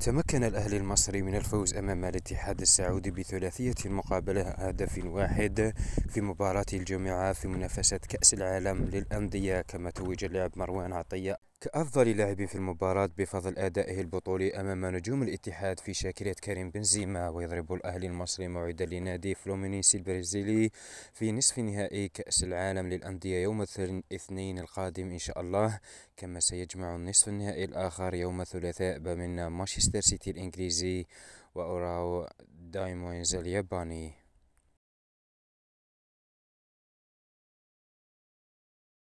تمكن الأهلي المصري من الفوز أمام الاتحاد السعودي بثلاثية مقابلة هدف واحد في مباراة الجمعة في منافسة كأس العالم للأندية كما توج اللاعب مروان عطية كأفضل لاعب في المباراة بفضل أدائه البطولي أمام نجوم الاتحاد في شاكلة كريم بنزيما ويضرب الأهلي المصري موعدا لنادي فلومينيسي البرازيلي في نصف نهائي كأس العالم للأندية يوم الاثنين القادم إن شاء الله كما سيجمع النصف النهائي الآخر يوم الثلاثاء بين مانشستر سيتي الإنجليزي وأوراو دايمونز الياباني